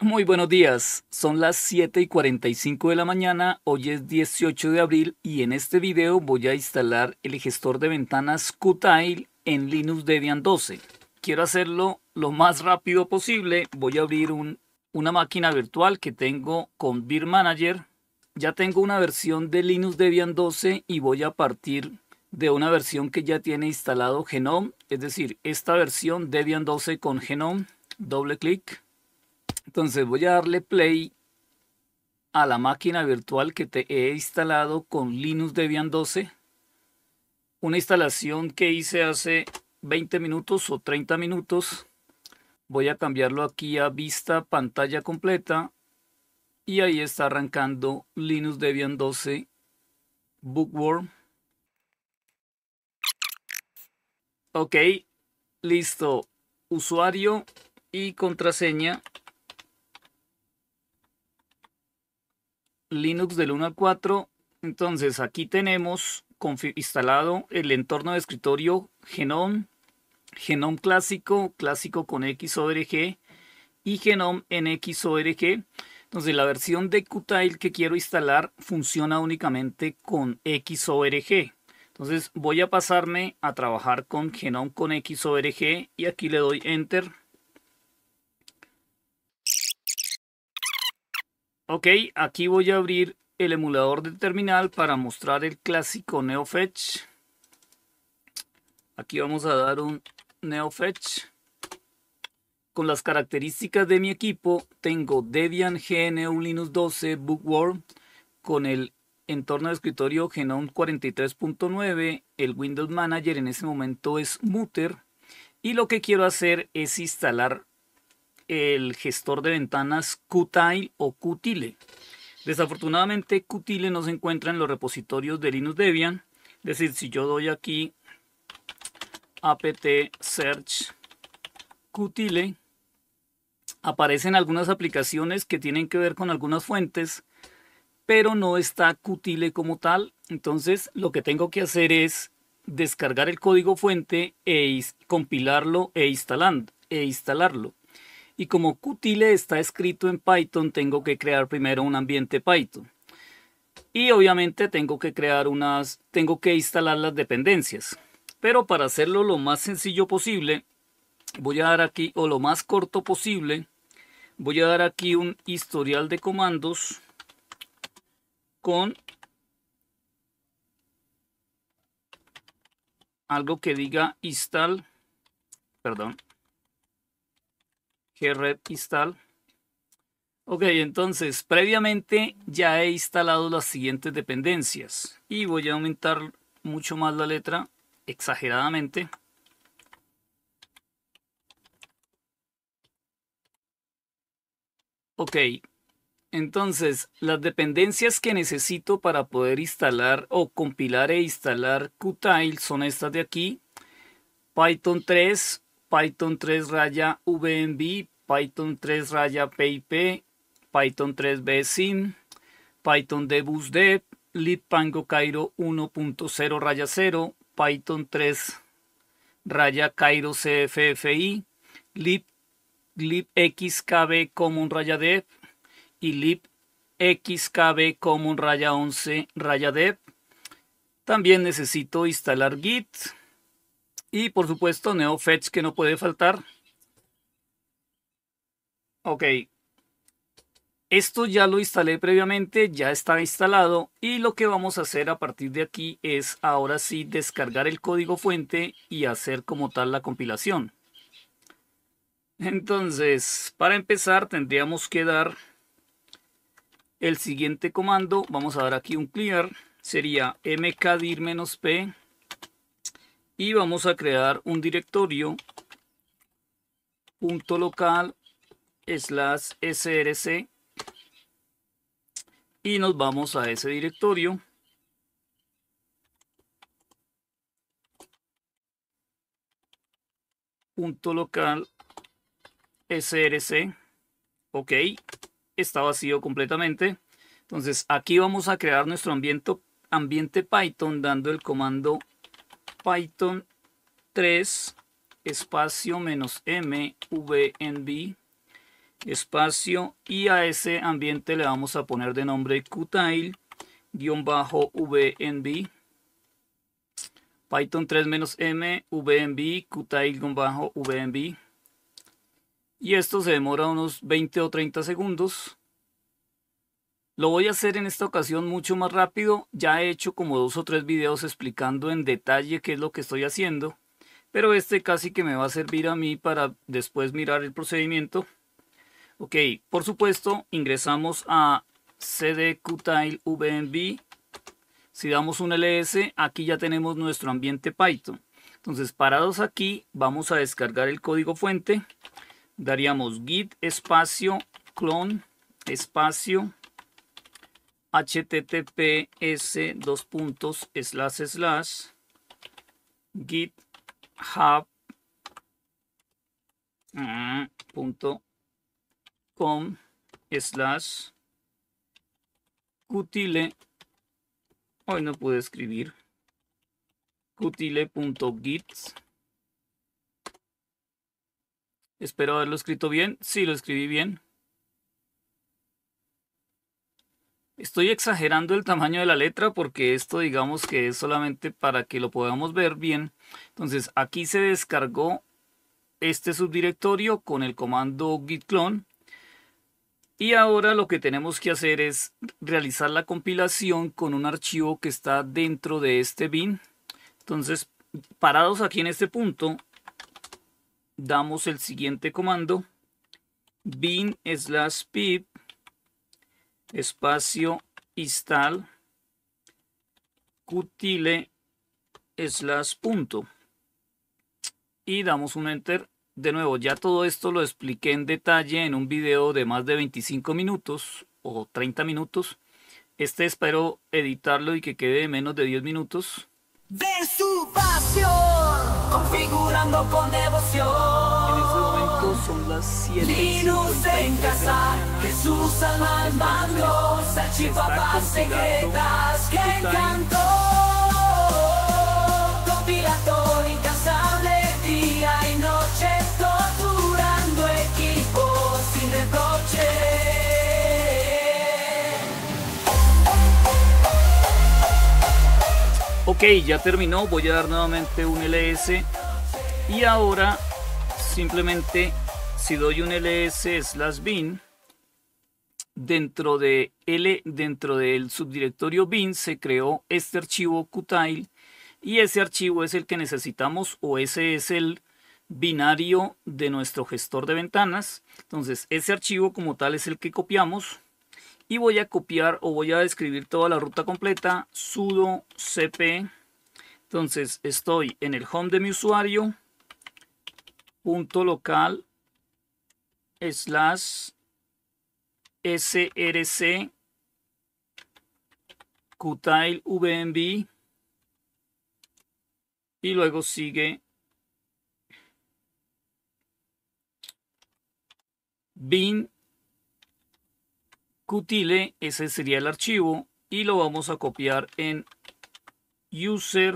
Muy buenos días, son las 7 y 45 de la mañana, hoy es 18 de abril y en este video voy a instalar el gestor de ventanas Qtile en Linux Debian 12. Quiero hacerlo lo más rápido posible, voy a abrir una máquina virtual que tengo con Beer Manager. Ya tengo una versión de Linux Debian 12 y voy a partir de una versión que ya tiene instalado Genome, es decir, esta versión Debian 12 con Genome, doble clic entonces voy a darle play a la máquina virtual que te he instalado con Linux Debian 12. Una instalación que hice hace 20 minutos o 30 minutos. Voy a cambiarlo aquí a vista pantalla completa. Y ahí está arrancando Linux Debian 12 Bookworm. Ok, listo. Usuario y contraseña. Linux del 1 al 4. Entonces aquí tenemos instalado el entorno de escritorio Genome, Genome clásico, clásico con XORG y Genome en XORG. Entonces la versión de Qtile que quiero instalar funciona únicamente con XORG. Entonces voy a pasarme a trabajar con Genome con XORG y aquí le doy Enter. Ok, aquí voy a abrir el emulador de terminal para mostrar el clásico NeoFetch. Aquí vamos a dar un NeoFetch. Con las características de mi equipo, tengo Debian GNU Linux 12 Bookworm con el entorno de escritorio Genome 43.9, el Windows Manager en ese momento es Mutter y lo que quiero hacer es instalar el gestor de ventanas Qtile o Qtile. Desafortunadamente Qtile no se encuentra en los repositorios de Linux Debian. Es decir, si yo doy aquí apt search Qtile, aparecen algunas aplicaciones que tienen que ver con algunas fuentes, pero no está Qtile como tal. Entonces lo que tengo que hacer es descargar el código fuente e compilarlo e, e instalarlo. Y como Qtile está escrito en Python, tengo que crear primero un ambiente Python. Y obviamente tengo que crear unas, tengo que instalar las dependencias. Pero para hacerlo lo más sencillo posible, voy a dar aquí, o lo más corto posible, voy a dar aquí un historial de comandos con algo que diga install, perdón, GREP install. Ok, entonces previamente ya he instalado las siguientes dependencias y voy a aumentar mucho más la letra exageradamente. Ok, entonces las dependencias que necesito para poder instalar o compilar e instalar Qtile son estas de aquí. Python 3, Python 3 raya VMB, Python 3 raya PIP, Python 3 bsim Python Debus Dev, LibPango Cairo 1.0 raya 0, Python 3 raya Cairo CFFI, lib, libxkb common raya dev y libxkb common raya 11 raya dev. También necesito instalar Git. Y por supuesto, NeoFetch que no puede faltar. Ok. Esto ya lo instalé previamente, ya está instalado y lo que vamos a hacer a partir de aquí es ahora sí descargar el código fuente y hacer como tal la compilación. Entonces, para empezar tendríamos que dar el siguiente comando. Vamos a dar aquí un clear. Sería mkdir-p y vamos a crear un directorio punto local slash src y nos vamos a ese directorio punto local src ok está vacío completamente entonces aquí vamos a crear nuestro ambiente ambiente python dando el comando Python 3 espacio menos M VNB espacio y a ese ambiente le vamos a poner de nombre qtile guión bajo VNB Python 3 menos M VNB qtile guión bajo VNB y esto se demora unos 20 o 30 segundos lo voy a hacer en esta ocasión mucho más rápido, ya he hecho como dos o tres videos explicando en detalle qué es lo que estoy haciendo, pero este casi que me va a servir a mí para después mirar el procedimiento. Ok, por supuesto ingresamos a cdqtile vnb, si damos un ls, aquí ya tenemos nuestro ambiente Python. Entonces parados aquí vamos a descargar el código fuente, daríamos git espacio clone espacio https dos puntos slash slash github.com mm, slash cutile hoy no pude escribir cutile.git espero haberlo escrito bien si lo escribí bien Estoy exagerando el tamaño de la letra porque esto digamos que es solamente para que lo podamos ver bien. Entonces aquí se descargó este subdirectorio con el comando git clone. Y ahora lo que tenemos que hacer es realizar la compilación con un archivo que está dentro de este bin. Entonces parados aquí en este punto damos el siguiente comando bin slash pip espacio install cutile slash punto y damos un enter de nuevo ya todo esto lo expliqué en detalle en un video de más de 25 minutos o 30 minutos este espero editarlo y que quede menos de 10 minutos de su configurando con devoción son las 7 Linus en casa, Jesús al mando glosa, papás secretas que encantó. Compilator incansable día y noche, torturando equipos sin reproche. Ok, ya terminó, voy a dar nuevamente un LS y ahora simplemente si doy un ls slash bin, dentro de L, dentro del subdirectorio bin se creó este archivo qtile y ese archivo es el que necesitamos o ese es el binario de nuestro gestor de ventanas. Entonces, ese archivo como tal es el que copiamos y voy a copiar o voy a escribir toda la ruta completa sudo cp. Entonces, estoy en el home de mi usuario punto local slash src qtile vnb y luego sigue bin cutile, ese sería el archivo y lo vamos a copiar en user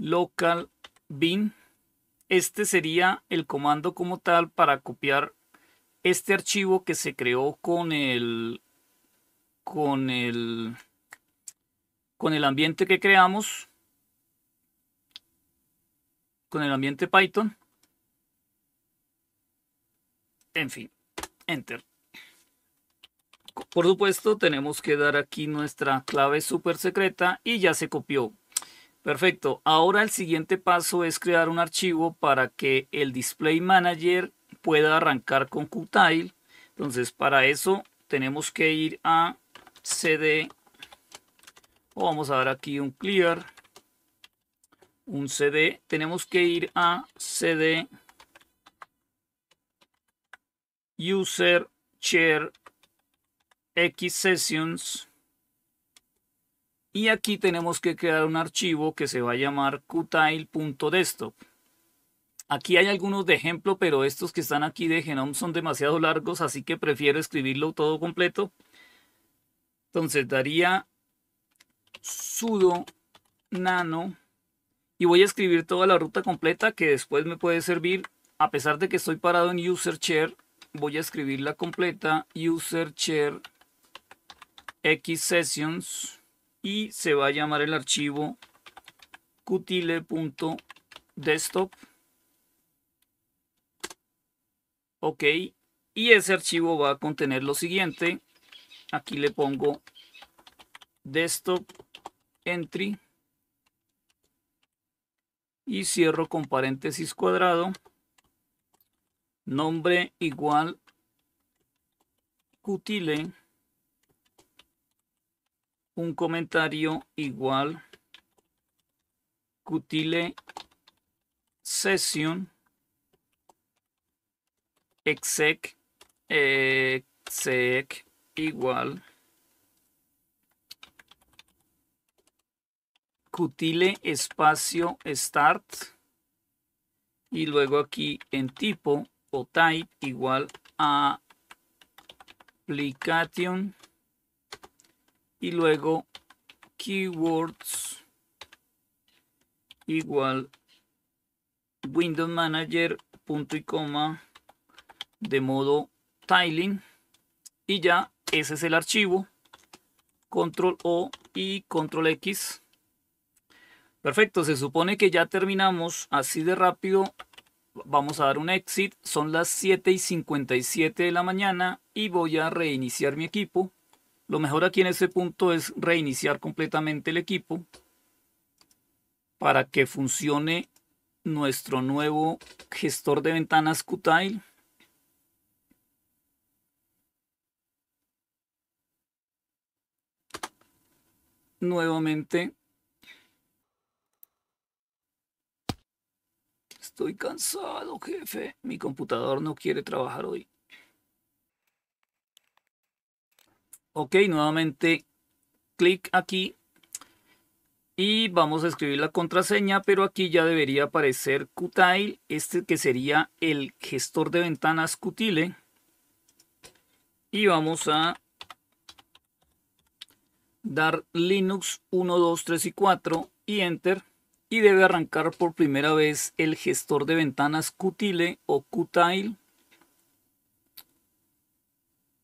local bin este sería el comando como tal para copiar este archivo que se creó con el con el con el ambiente que creamos con el ambiente Python en fin enter por supuesto tenemos que dar aquí nuestra clave super secreta y ya se copió Perfecto. Ahora el siguiente paso es crear un archivo para que el Display Manager pueda arrancar con Qtile. Entonces, para eso tenemos que ir a CD vamos a dar aquí un clear, un CD. Tenemos que ir a CD user share x sessions y aquí tenemos que crear un archivo que se va a llamar qtile.desktop. Aquí hay algunos de ejemplo, pero estos que están aquí de Genome son demasiado largos, así que prefiero escribirlo todo completo. Entonces daría sudo nano y voy a escribir toda la ruta completa que después me puede servir. A pesar de que estoy parado en user share, voy a escribir la completa user share x sessions y se va a llamar el archivo cutile.desktop. Ok, y ese archivo va a contener lo siguiente. Aquí le pongo desktop entry y cierro con paréntesis cuadrado. Nombre igual cutile un comentario igual cutile session exec exec eh, igual cutile espacio start y luego aquí en tipo o type igual a application y luego keywords igual Windows Manager punto y coma de modo tiling y ya ese es el archivo control O y control X perfecto se supone que ya terminamos así de rápido vamos a dar un exit son las 7 y 57 de la mañana y voy a reiniciar mi equipo lo mejor aquí en este punto es reiniciar completamente el equipo para que funcione nuestro nuevo gestor de ventanas Qtile. Nuevamente. Estoy cansado, jefe. Mi computador no quiere trabajar hoy. Ok, nuevamente clic aquí y vamos a escribir la contraseña, pero aquí ya debería aparecer Qtile, este que sería el gestor de ventanas Qtile. Y vamos a dar Linux 1, 2, 3 y 4 y Enter. Y debe arrancar por primera vez el gestor de ventanas Qtile o Qtile.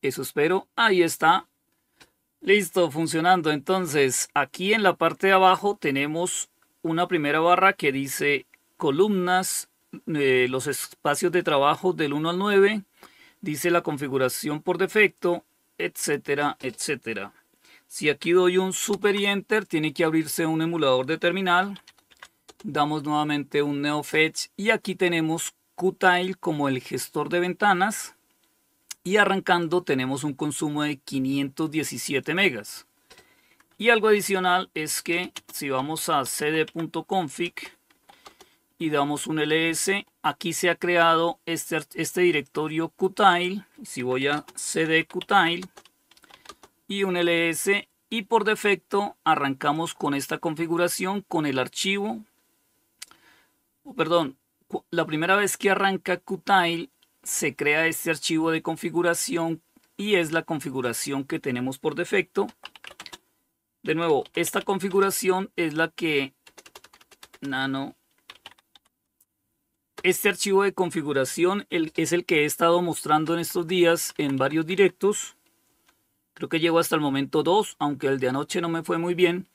Eso espero. Ahí está. Listo, funcionando. Entonces, aquí en la parte de abajo tenemos una primera barra que dice columnas, eh, los espacios de trabajo del 1 al 9, dice la configuración por defecto, etcétera, etcétera. Si aquí doy un super y enter, tiene que abrirse un emulador de terminal. Damos nuevamente un Neo Fetch y aquí tenemos Qtile como el gestor de ventanas y arrancando tenemos un consumo de 517 megas. Y algo adicional es que si vamos a cd.config y damos un ls, aquí se ha creado este, este directorio qtile. Si voy a cd y un ls y por defecto arrancamos con esta configuración con el archivo. Oh, perdón, la primera vez que arranca Qtile se crea este archivo de configuración y es la configuración que tenemos por defecto. De nuevo, esta configuración es la que nano este archivo de configuración es el que he estado mostrando en estos días en varios directos. Creo que llevo hasta el momento 2, aunque el de anoche no me fue muy bien.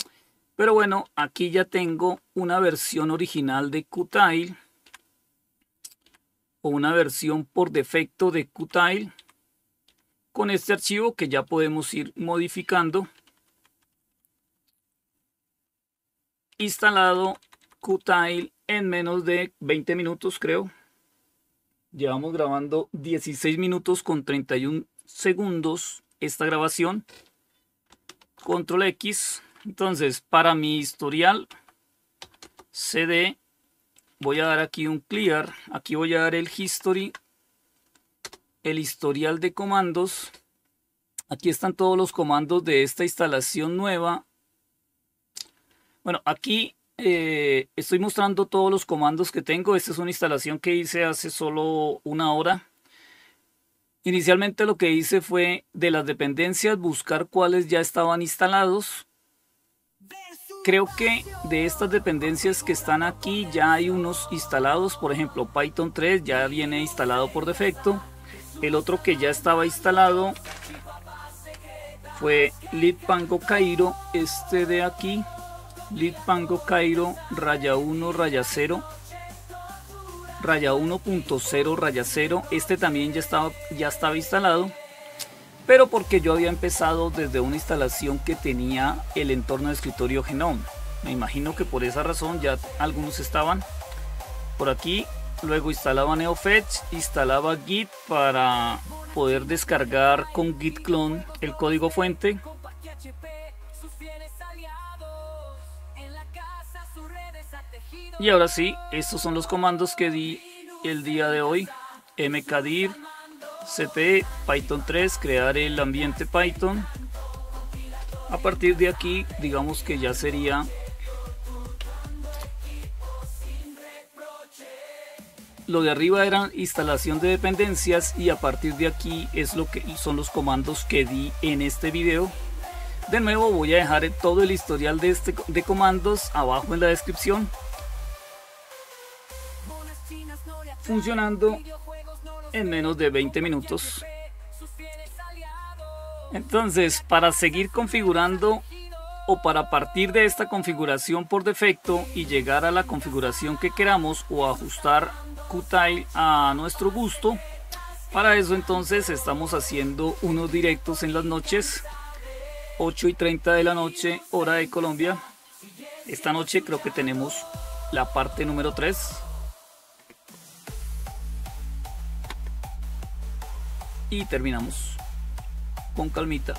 Pero bueno, aquí ya tengo una versión original de Qtile una versión por defecto de Qtile con este archivo que ya podemos ir modificando. Instalado Qtile en menos de 20 minutos creo. Llevamos grabando 16 minutos con 31 segundos esta grabación. Control X. Entonces, para mi historial, CD voy a dar aquí un clear, aquí voy a dar el history, el historial de comandos, aquí están todos los comandos de esta instalación nueva. Bueno, aquí eh, estoy mostrando todos los comandos que tengo. Esta es una instalación que hice hace solo una hora. Inicialmente lo que hice fue de las dependencias buscar cuáles ya estaban instalados creo que de estas dependencias que están aquí ya hay unos instalados, por ejemplo Python 3 ya viene instalado por defecto, el otro que ya estaba instalado fue Litpango Cairo, este de aquí, Litpango Cairo raya 1 raya 0 raya 1.0 raya 0, este también ya estaba, ya estaba instalado pero porque yo había empezado desde una instalación que tenía el entorno de escritorio Genome. Me imagino que por esa razón ya algunos estaban por aquí. Luego instalaba NeoFetch, instalaba Git para poder descargar con Git clone el código fuente. Y ahora sí, estos son los comandos que di el día de hoy. mkdir CP Python 3, crear el ambiente Python. A partir de aquí, digamos que ya sería lo de arriba era instalación de dependencias y a partir de aquí es lo que son los comandos que di en este video. De nuevo voy a dejar todo el historial de, este, de comandos abajo en la descripción. Funcionando en menos de 20 minutos. Entonces, para seguir configurando o para partir de esta configuración por defecto y llegar a la configuración que queramos o ajustar Qtile a nuestro gusto, para eso entonces estamos haciendo unos directos en las noches, 8 y 30 de la noche, hora de Colombia. Esta noche creo que tenemos la parte número 3, y terminamos con calmita.